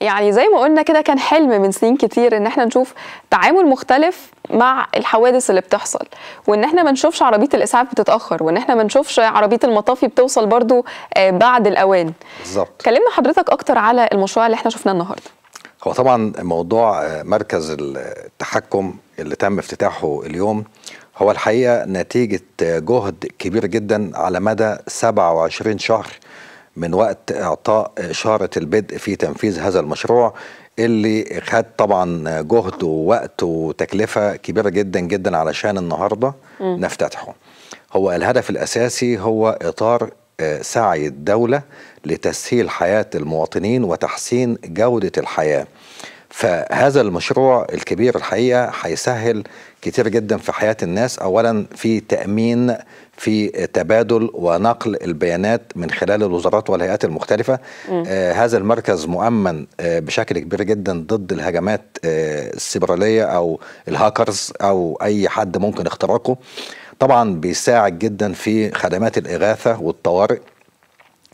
يعني زي ما قلنا كده كان حلم من سنين كتير ان احنا نشوف تعامل مختلف مع الحوادث اللي بتحصل وان احنا ما نشوفش عربيه الاسعاف بتتاخر وان احنا ما نشوفش عربيه المطافي بتوصل برضو آه، بعد الاوان بالظبط كلمنا حضرتك اكتر على المشروع اللي احنا شفناه النهارده هو طبعا موضوع آه، مركز التحكم اللي تم افتتاحه اليوم هو الحقيقه نتيجه آه، جهد كبير جدا على مدى 27 شهر من وقت إعطاء إشارة البدء في تنفيذ هذا المشروع اللي خد طبعا جهد ووقت وتكلفة كبيرة جدا جدا علشان النهاردة نفتتحه هو الهدف الأساسي هو إطار آه، سعي الدولة لتسهيل حياة المواطنين وتحسين جودة الحياة فهذا المشروع الكبير الحقيقه هيسهل كتير جدا في حياه الناس اولا في تامين في تبادل ونقل البيانات من خلال الوزارات والهيئات المختلفه آه هذا المركز مؤمن آه بشكل كبير جدا ضد الهجمات آه السيبراليه او الهاكرز او اي حد ممكن اختراقه طبعا بيساعد جدا في خدمات الاغاثه والطوارئ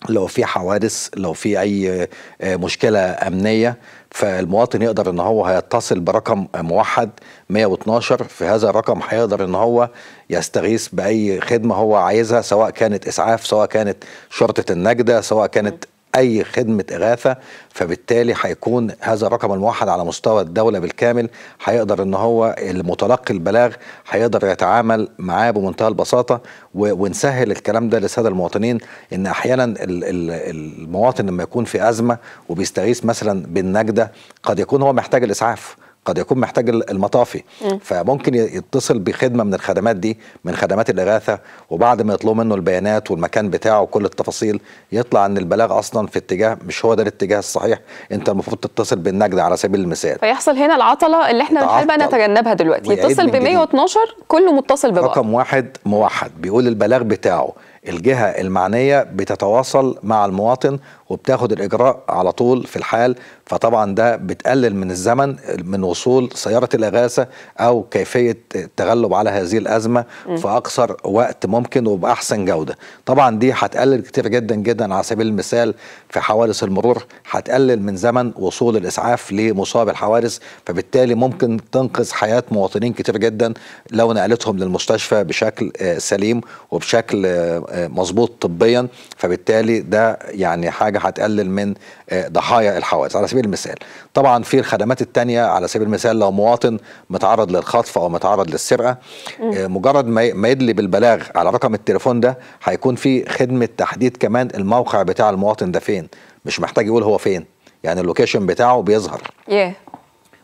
لو في حوادث لو في اي آه، مشكله امنيه فالمواطن يقدر ان هو هيتصل برقم موحد 112 في هذا الرقم هيقدر ان هو يستغيث باي خدمه هو عايزها سواء كانت اسعاف سواء كانت شرطه النجده سواء كانت اي خدمه اغاثه فبالتالي هيكون هذا الرقم الموحد على مستوى الدوله بالكامل هيقدر ان هو المتلقي البلاغ هيقدر يتعامل معاه بمنتهى البساطه ونسهل الكلام ده للساده المواطنين ان احيانا المواطن لما يكون في ازمه وبيستغيث مثلا بالنجده قد يكون هو محتاج الاسعاف قد يكون محتاج المطافي م. فممكن يتصل بخدمه من الخدمات دي من خدمات الاغاثه وبعد ما يطلبوا منه البيانات والمكان بتاعه وكل التفاصيل يطلع ان البلاغ اصلا في اتجاه مش هو ده الاتجاه الصحيح انت المفروض تتصل بالنجده على سبيل المثال فيحصل هنا العطله اللي احنا بنحب نتجنبها دلوقتي يتصل ب 112 كله متصل ببعض رقم واحد موحد بيقول البلاغ بتاعه الجهة المعنية بتتواصل مع المواطن وبتاخد الإجراء على طول في الحال فطبعا ده بتقلل من الزمن من وصول سيارة الإغاثة أو كيفية التغلب على هذه الأزمة في أقصر وقت ممكن وبأحسن جودة طبعا دي هتقلل كتير جدا جدا على سبيل المثال في حوادث المرور هتقلل من زمن وصول الإسعاف لمصاب الحوادث فبالتالي ممكن تنقذ حياة مواطنين كتير جدا لو نقلتهم للمستشفى بشكل آه، سليم وبشكل آه، آه، مظبوط طبيا فبالتالي ده يعني حاجة هتقلل من ضحايا الحوادث على سبيل المثال طبعا في الخدمات التانية على سبيل المثال لو مواطن متعرض للخطف أو متعرض للسرقة آه، مجرد ما يدلي بالبلاغ على رقم التليفون ده هيكون في خدمة تحديد كمان الموقع بتاع المواطن ده فين مش محتاج يقول هو فين يعني اللوكيشن بتاعه بيظهر yeah.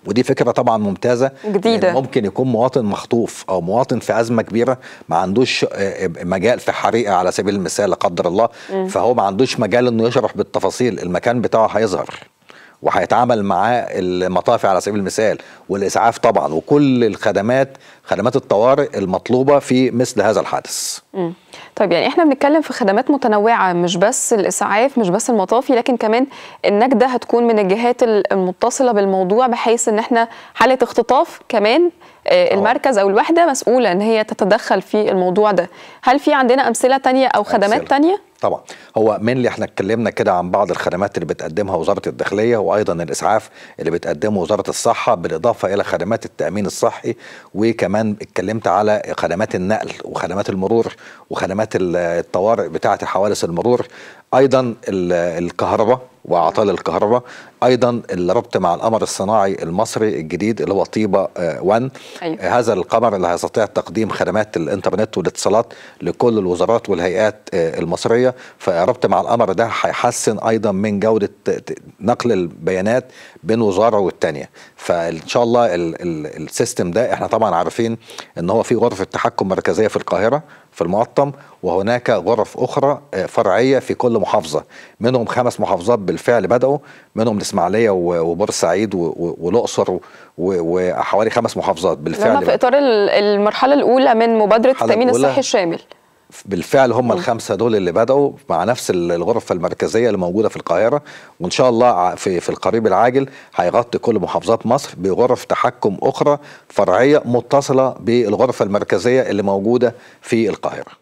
ودي فكرة طبعا ممتازة جديدة يعني ممكن يكون مواطن مخطوف أو مواطن في أزمة كبيرة ما عندوش آه، آه، مجال في حريقة على سبيل المثال لا قدر الله م. فهو ما عندوش مجال إنه يشرح بالتفاصيل المكان بتاعه هيظهر وهيتعامل معاه المطافي على سبيل المثال والاسعاف طبعا وكل الخدمات خدمات الطوارئ المطلوبه في مثل هذا الحادث. مم. طيب يعني احنا بنتكلم في خدمات متنوعه مش بس الاسعاف مش بس المطافي لكن كمان النجده هتكون من الجهات المتصله بالموضوع بحيث ان احنا حاله اختطاف كمان آه، المركز او الوحده مسؤوله ان هي تتدخل في الموضوع ده. هل في عندنا امثله تانية او خدمات تانية؟ طبعا هو من اللي احنا اتكلمنا كده عن بعض الخدمات اللي بتقدمها وزاره الداخليه وايضا الاسعاف اللي بتقدمه وزاره الصحه بالاضافه الى خدمات التامين الصحي وكمان اتكلمت على خدمات النقل وخدمات المرور وخدمات الطوارئ بتاعه حوادث المرور ايضا الكهرباء وعطال الكهرباء ايضا الربط مع القمر الصناعي المصري الجديد اللي هو طيبه 1 آه، أيوة. آه، هذا القمر اللي هيستطيع تقديم خدمات الانترنت والاتصالات لكل الوزارات والهيئات آه، المصريه فالربط مع القمر ده هيحسن ايضا من جوده نقل البيانات بين وزاره والتانيه فان شاء الله السيستم ده احنا طبعا عارفين ان هو في غرفه تحكم مركزيه في القاهره في المقطم وهناك غرف أخرى آه، فرعية في كل محافظة منهم خمس محافظات بالفعل بدأوا منهم الإسماعيلية وبورسعيد والأقصر وحوالي خمس محافظات بالفعل في إطار المرحلة الأولى من مبادرة التأمين الصحي الشامل بالفعل هم الخمسه دول اللي بداوا مع نفس الغرفه المركزيه اللي موجوده في القاهره وان شاء الله في في القريب العاجل هيغطي كل محافظات مصر بغرف تحكم اخرى فرعيه متصله بالغرفه المركزيه اللي موجوده في القاهره